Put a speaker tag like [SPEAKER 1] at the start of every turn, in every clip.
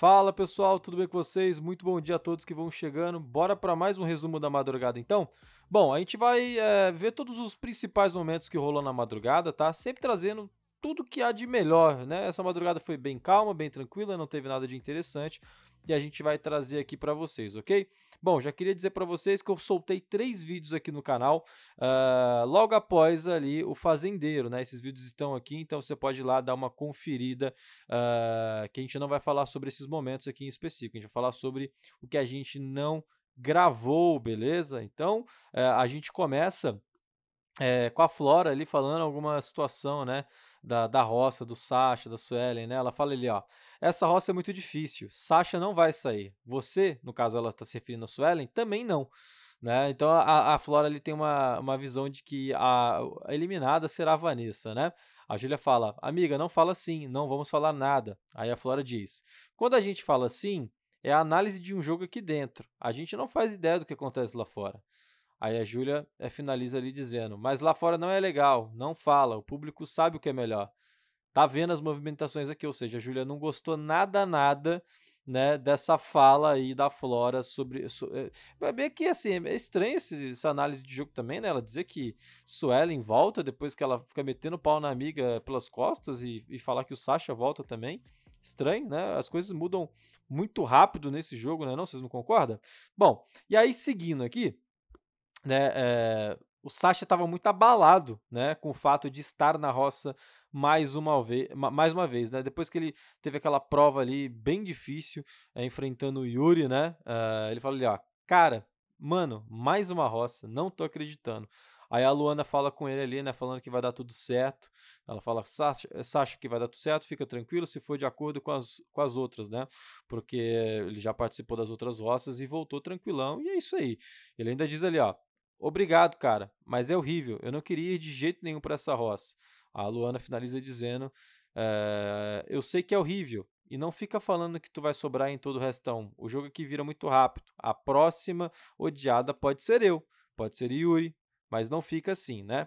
[SPEAKER 1] Fala pessoal, tudo bem com vocês? Muito bom dia a todos que vão chegando. Bora para mais um resumo da madrugada então? Bom, a gente vai é, ver todos os principais momentos que rolou na madrugada, tá? Sempre trazendo tudo que há de melhor, né? Essa madrugada foi bem calma, bem tranquila, não teve nada de interessante e a gente vai trazer aqui para vocês, ok? Bom, já queria dizer para vocês que eu soltei três vídeos aqui no canal uh, logo após ali o fazendeiro, né? Esses vídeos estão aqui, então você pode ir lá dar uma conferida, uh, que a gente não vai falar sobre esses momentos aqui em específico, a gente vai falar sobre o que a gente não gravou, beleza? Então uh, a gente começa. É, com a Flora ali falando alguma situação, né? Da, da roça, do Sasha, da Suelen, né? Ela fala ali, ó. Essa roça é muito difícil. Sasha não vai sair. Você, no caso ela está se referindo a Suelen, também não. Né? Então a, a Flora ali tem uma, uma visão de que a, a eliminada será a Vanessa, né? A Júlia fala: "Amiga, não fala assim, não vamos falar nada". Aí a Flora diz: "Quando a gente fala assim, é a análise de um jogo aqui dentro. A gente não faz ideia do que acontece lá fora". Aí a Júlia eh, finaliza ali dizendo: "Mas lá fora não é legal, não fala, o público sabe o que é melhor" tá vendo as movimentações aqui, ou seja, a Júlia não gostou nada, nada, né, dessa fala aí da Flora sobre... vai ver bem que, assim, é estranho esse, essa análise de jogo também, né, ela dizer que Suelen volta depois que ela fica metendo pau na amiga pelas costas e, e falar que o Sasha volta também, estranho, né, as coisas mudam muito rápido nesse jogo, né, não, vocês não concordam? Bom, e aí, seguindo aqui, né, é, o Sasha estava muito abalado, né, com o fato de estar na roça mais uma vez, mais uma vez, né? Depois que ele teve aquela prova ali bem difícil, é, enfrentando o Yuri, né? Uh, ele fala ali, ó, cara, mano, mais uma roça, não tô acreditando. Aí a Luana fala com ele ali, né? Falando que vai dar tudo certo. Ela fala, Sasha, eh, Sasha que vai dar tudo certo, fica tranquilo se for de acordo com as, com as outras, né? Porque ele já participou das outras roças e voltou tranquilão. E é isso aí. Ele ainda diz ali, ó. Obrigado, cara, mas é horrível. Eu não queria ir de jeito nenhum para essa roça. A Luana finaliza dizendo: é, Eu sei que é horrível. E não fica falando que tu vai sobrar em todo o restão. O jogo aqui vira muito rápido. A próxima odiada pode ser eu, pode ser Yuri, mas não fica assim, né?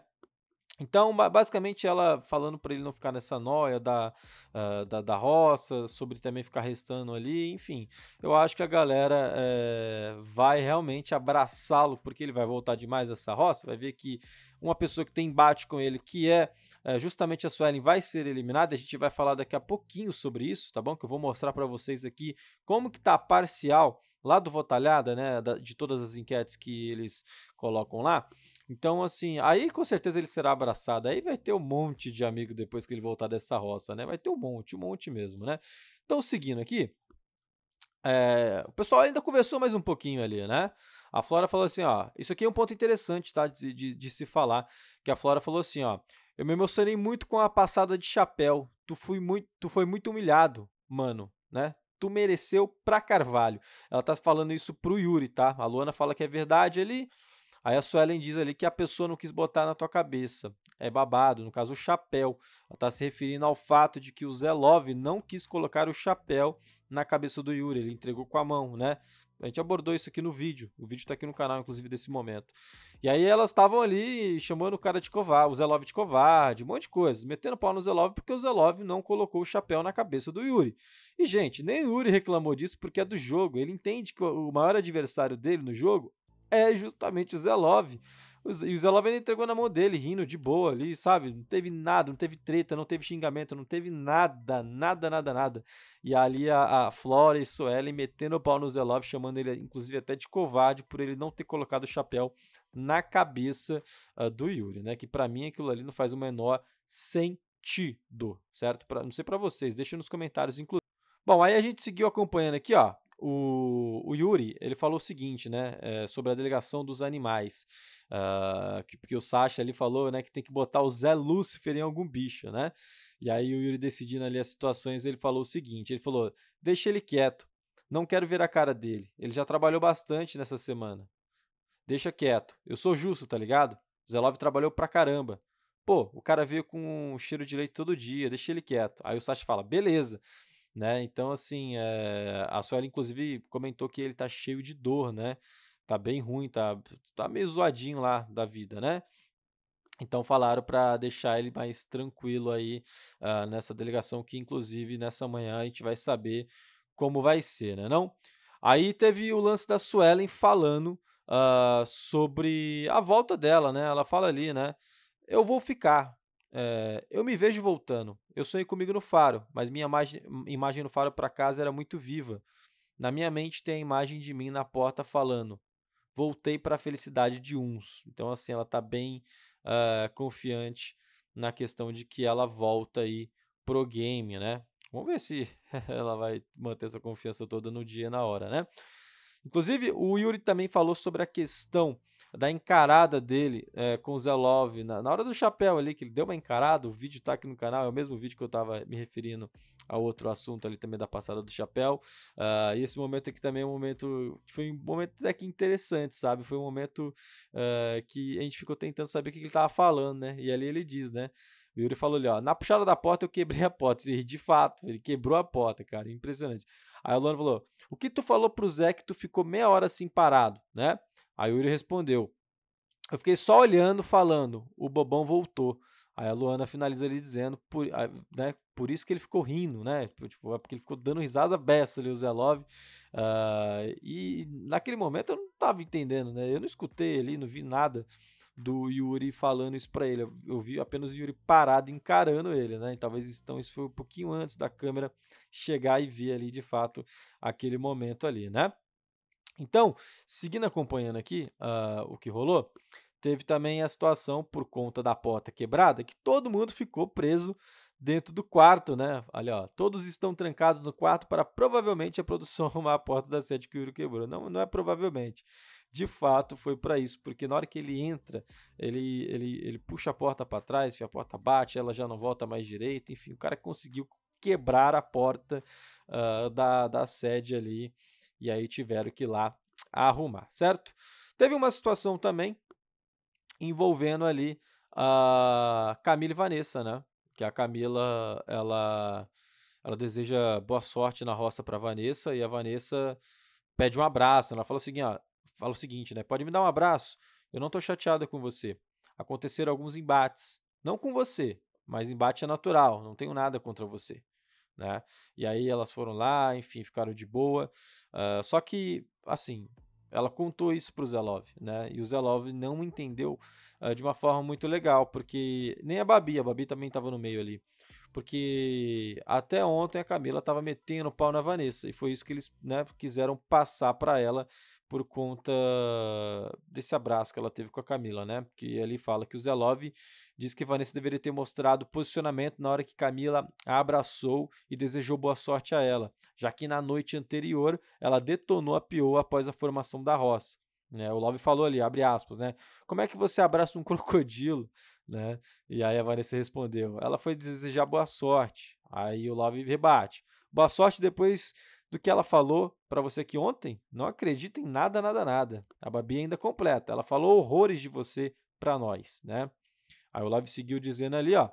[SPEAKER 1] Então, basicamente, ela falando para ele não ficar nessa noia da, uh, da, da, roça, sobre também ficar restando ali, enfim. Eu acho que a galera eh, vai realmente abraçá-lo, porque ele vai voltar demais essa roça, vai ver que uma pessoa que tem embate com ele, que é, é justamente a Suelen, vai ser eliminada. A gente vai falar daqui a pouquinho sobre isso, tá bom? Que eu vou mostrar para vocês aqui como que tá a parcial lá do Votalhada, né, de todas as enquetes que eles colocam lá. Então, assim, aí com certeza ele será abraçado. Aí vai ter um monte de amigo depois que ele voltar dessa roça, né? Vai ter um monte, um monte mesmo, né? Então, seguindo aqui, é, o pessoal ainda conversou mais um pouquinho ali, né? A Flora falou assim, ó, isso aqui é um ponto interessante, tá, de, de, de se falar, que a Flora falou assim, ó, eu me emocionei muito com a passada de chapéu, tu, fui muito, tu foi muito humilhado, mano, né? Tu mereceu pra Carvalho. Ela tá falando isso pro Yuri, tá? A Luana fala que é verdade ali. Ele... Aí a Suelen diz ali que a pessoa não quis botar na tua cabeça. É babado, no caso o chapéu. Ela está se referindo ao fato de que o Zé Love não quis colocar o chapéu na cabeça do Yuri, ele entregou com a mão, né? A gente abordou isso aqui no vídeo. O vídeo tá aqui no canal, inclusive, desse momento. E aí elas estavam ali chamando o cara de covarde, o Zelov de covarde, um monte de coisa. Metendo pau no Zelov porque o Zelov não colocou o chapéu na cabeça do Yuri. E, gente, nem o Yuri reclamou disso porque é do jogo. Ele entende que o maior adversário dele no jogo é justamente o Zé Love. E o Zé Love ainda entregou na mão dele, rindo de boa ali, sabe? Não teve nada, não teve treta, não teve xingamento, não teve nada, nada, nada, nada. E ali a, a Flora e Suelen metendo o pau no Zé Love, chamando ele inclusive até de covarde por ele não ter colocado o chapéu na cabeça uh, do Yuri, né? Que para mim aquilo ali não faz o menor sentido, certo? Pra, não sei para vocês, deixa nos comentários, inclusive. Bom, aí a gente seguiu acompanhando aqui, ó o, o Yuri, ele falou o seguinte, né, é, sobre a delegação dos animais, uh, que, porque o Sasha ali falou, né, que tem que botar o Zé Lúcifer em algum bicho, né, e aí o Yuri decidindo ali as situações, ele falou o seguinte, ele falou, deixa ele quieto, não quero ver a cara dele, ele já trabalhou bastante nessa semana, deixa quieto, eu sou justo, tá ligado? Zé Love trabalhou pra caramba, pô, o cara veio com um cheiro de leite todo dia, deixa ele quieto, aí o Sasha fala, beleza, beleza, né? Então, assim, é... a Sueli, inclusive, comentou que ele tá cheio de dor, né? Tá bem ruim, tá, tá meio zoadinho lá da vida, né? Então falaram para deixar ele mais tranquilo aí uh, nessa delegação, que inclusive nessa manhã a gente vai saber como vai ser, né? Não? Aí teve o lance da Suelen falando uh, sobre a volta dela, né? Ela fala ali, né? Eu vou ficar, é, eu me vejo voltando. Eu sonhei comigo no faro, mas minha imagem, hum, imagem no faro para casa era muito viva. Na minha mente tem a imagem de mim na porta falando: voltei para a felicidade de uns. Então, assim, ela está bem uh, confiante na questão de que ela volta aí pro game, né? Vamos ver se ela vai manter essa confiança toda no dia e na hora, né? Inclusive, o Yuri também falou sobre a questão da encarada dele é, com o Zé Love na, na, hora do chapéu ali, que ele deu uma encarada, o vídeo tá aqui no canal, é o mesmo vídeo que eu tava me referindo a outro assunto ali também da passada do chapéu. Uh, e esse momento aqui também é um momento. Foi um momento até que interessante, sabe? Foi um momento uh, que a gente ficou tentando saber o que ele tava falando, né? E ali ele diz, né? O Yuri falou ali, ó, na puxada da porta eu quebrei a porta. E de fato, ele quebrou a porta, cara. Impressionante. Aí o Luan falou: o que tu falou pro Zé que tu ficou meia hora assim parado, né? Aí o Yuri respondeu. Eu fiquei só olhando, falando. O bobão voltou. Aí a Luana finaliza ali dizendo, por, né, por isso que ele ficou rindo, né? Tipo, é porque ele ficou dando risada besta, ali, o Zé Love. Uh, e naquele momento eu não tava entendendo, né? Eu não escutei ali, não vi nada do Yuri falando isso para ele. Eu, eu vi apenas o Yuri parado encarando ele, né? E talvez então isso foi um pouquinho antes da câmera chegar e ver ali de fato aquele momento ali, né? Então, seguindo acompanhando aqui uh, o que rolou, teve também a situação por conta da porta quebrada, que todo mundo ficou preso dentro do quarto, né? Olha, ó, todos estão trancados no quarto para provavelmente a produção arrumar a porta da sede que o Yuri quebrou. Não, não é provavelmente. De fato, foi para isso, porque na hora que ele entra, ele, ele, ele puxa a porta para trás, a porta bate, ela já não volta mais direito. Enfim, o cara conseguiu quebrar a porta uh, da, da sede ali e aí tiveram que ir lá arrumar, certo? Teve uma situação também envolvendo ali a ah, Camila e Vanessa, né? Que a Camila, ela, ela deseja boa sorte na roça para Vanessa e a Vanessa pede um abraço. Né? Ela fala o seguinte, ó, ah, fala o seguinte, né? Pode me dar um abraço? Eu não tô chateada com você. Aconteceram alguns embates, não com você, mas embate é natural. Não tenho nada contra você, né? E aí elas foram lá, enfim, ficaram de boa. Uh, só que, assim, ela contou isso pro Zelov, né? E o Zelov não entendeu uh, de uma forma muito legal, porque nem a Babi, a Babi também estava no meio ali. Porque até ontem a Camila tava metendo pau na Vanessa, e foi isso que eles né, quiseram passar para ela por conta desse abraço que ela teve com a Camila, né? Porque ele fala que o Zelov diz que Vanessa deveria ter mostrado posicionamento na hora que Camila a abraçou e desejou boa sorte a ela, já que na noite anterior ela detonou a pior após a formação da roça. Né? O Love falou ali, abre aspas, né? Como é que você abraça um crocodilo? Né? E aí a Vanessa respondeu, ela foi desejar boa sorte. Aí o Love rebate, boa sorte depois do que ela falou para você que ontem, não acredita em nada, nada, nada. A Babi ainda completa, ela falou horrores de você para nós, né? Aí o Live seguiu dizendo ali, ó.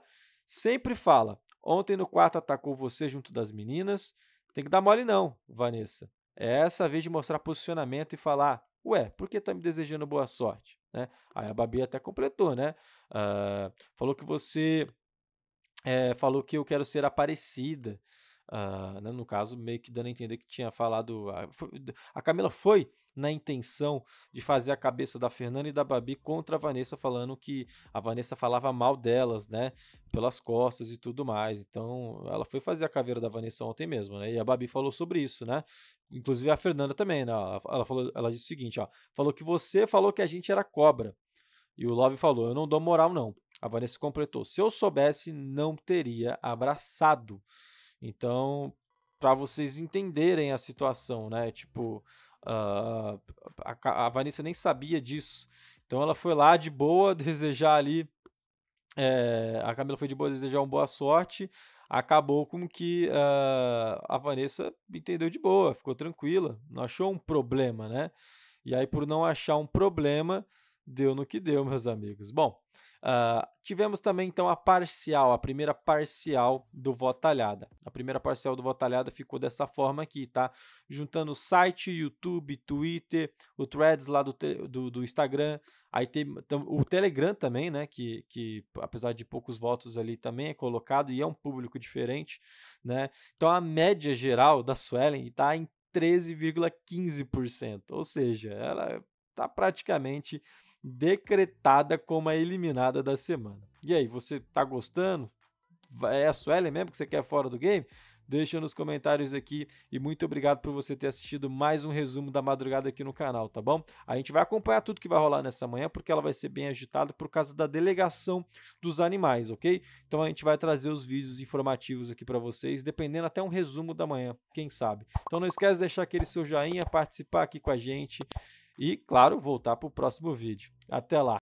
[SPEAKER 1] Sempre fala, ontem no quarto atacou você junto das meninas. Tem que dar mole não, Vanessa. É essa vez de mostrar posicionamento e falar, ué, por que tá me desejando boa sorte? Né? Aí a Babi até completou, né? Uh, falou que você... É, falou que eu quero ser aparecida. Uh, né, no caso, meio que dando a entender que tinha falado. A, ah, a, Camila foi na intenção de fazer a cabeça da Fernanda e da Babi contra a Vanessa, falando que a Vanessa falava mal delas, né? Pelas costas e tudo mais. Então, ela foi fazer a caveira da Vanessa ontem mesmo, né? E a Babi falou sobre isso, né? Inclusive a Fernanda também, né? ela falou, ela disse o seguinte: ó, falou que você falou que a gente era cobra. E o Love falou: eu não dou moral, não. A Vanessa completou: se eu soubesse, não teria abraçado. Então, para vocês entenderem a situação, né? Tipo, uh, a, a Vanessa nem sabia disso. Então ela foi lá de boa desejar ali. É, a Camila foi de boa desejar uma boa sorte. Acabou com que uh, a Vanessa entendeu de boa, ficou tranquila, não achou um problema, né? E aí, por não achar um problema, deu no que deu, meus amigos. Bom, uh, tivemos também então a parcial, a primeira parcial do Votalhada. A primeira parcial do Votalhada ficou dessa forma aqui, tá? Juntando o site, YouTube, Twitter, o Threads lá do, do, do Instagram, aí tem, o Telegram também, né? Que, que apesar de poucos votos ali também é colocado e é um público diferente, né? Então a média geral da Suelen está em 13,15%, ou seja, ela está praticamente decretada como a eliminada da semana. E aí, você tá gostando? É a Suelen mesmo que você quer fora do game? Deixa nos comentários aqui e muito obrigado por você ter assistido mais um resumo da madrugada aqui no canal, tá bom? A gente vai acompanhar tudo que vai rolar nessa manhã porque ela vai ser bem agitada por causa da delegação dos animais, ok? Então a gente vai trazer os vídeos informativos aqui para vocês, dependendo até um resumo da manhã, quem sabe. Então não esquece de deixar aquele seu joinha, participar aqui com a gente e, claro, voltar para o próximo vídeo. Até lá!